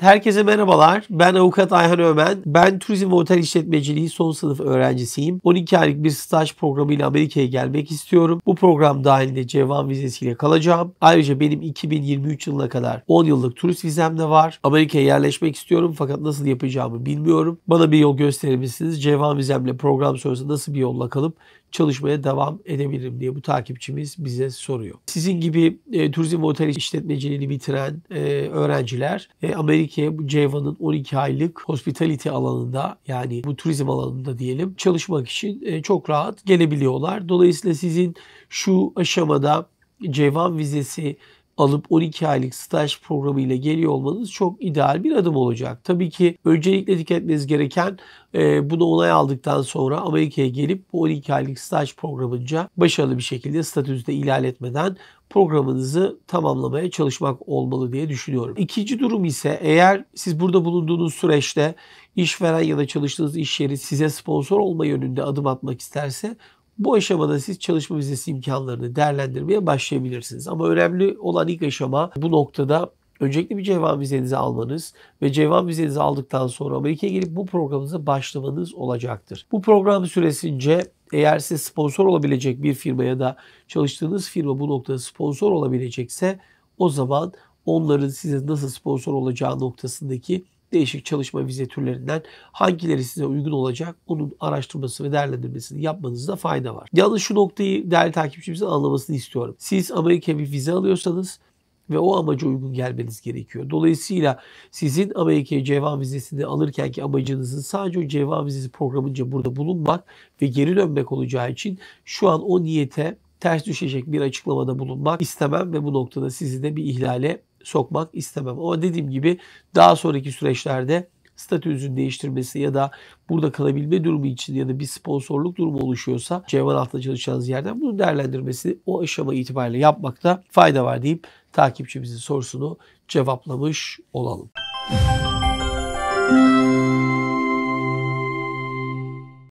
Herkese merhabalar. Ben avukat Ayhan Ömen. Ben turizm ve otel işletmeciliği son sınıf öğrencisiyim. 12 aylık bir staj programıyla Amerika'ya gelmek istiyorum. Bu program dahilinde cevap vizesiyle kalacağım. Ayrıca benim 2023 yılına kadar 10 yıllık turist vizem de var. Amerika'ya yerleşmek istiyorum fakat nasıl yapacağımı bilmiyorum. Bana bir yol gösterir misiniz? Cevap 1 vizemle program sonrası nasıl bir yolla kalıp çalışmaya devam edebilirim diye bu takipçimiz bize soruyor. Sizin gibi e, turizm ve otel işletmeciliğini bitiren e, öğrenciler e, Amerika'ya bu Ceyvan'ın 12 aylık hospitality alanında yani bu turizm alanında diyelim çalışmak için e, çok rahat gelebiliyorlar. Dolayısıyla sizin şu aşamada Ceyvan vizesi alıp 12 aylık staj programı ile geliyor olmanız çok ideal bir adım olacak. Tabii ki öncelikle dikkat etmeniz gereken e, bunu onay aldıktan sonra Amerika'ya gelip bu 12 aylık staj programınca başarılı bir şekilde statüsde ilerletmeden programınızı tamamlamaya çalışmak olmalı diye düşünüyorum. İkinci durum ise eğer siz burada bulunduğunuz süreçte işveren ya da çalıştığınız iş yeri size sponsor olma yönünde adım atmak isterse bu aşamada siz çalışma vizesi imkanlarını değerlendirmeye başlayabilirsiniz. Ama önemli olan ilk aşama bu noktada Öncelikle bir cevap vizenizi almanız ve cevap vizenizi aldıktan sonra Amerika'ya gelip bu programınıza başlamanız olacaktır. Bu program süresince eğer siz sponsor olabilecek bir firmaya da çalıştığınız firma bu noktada sponsor olabilecekse o zaman onların size nasıl sponsor olacağı noktasındaki değişik çalışma vize türlerinden hangileri size uygun olacak bunun araştırması ve değerlendirmesini yapmanızda fayda var. Yalnız şu noktayı değerli takipçimizin anlamasını istiyorum. Siz Amerika'ya bir vize alıyorsanız ve o amaca uygun gelmeniz gerekiyor. Dolayısıyla sizin Amerika'ya cevap vizesini alırken ki amacınızın sadece o cevap vizesi programınca burada bulunmak ve geri dönmek olacağı için şu an o niyete ters düşecek bir açıklamada bulunmak istemem ve bu noktada sizi de bir ihlale sokmak istemem. Ama dediğim gibi daha sonraki süreçlerde statüsün değiştirmesi ya da burada kalabilme durumu için ya da bir sponsorluk durumu oluşuyorsa Cevval altında çalışacağınız yerden bunu değerlendirmesi o aşama itibariyle yapmakta fayda var deyip takipçimizin sorusunu cevaplamış olalım. Müzik